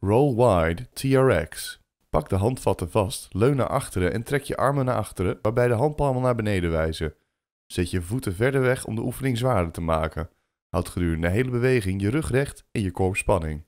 Roll wide, TRX. Pak de handvatten vast, leun naar achteren en trek je armen naar achteren, waarbij de handpalmen naar beneden wijzen. Zet je voeten verder weg om de oefening zwaarder te maken. Houd gedurende de hele beweging je rug recht en je spanning.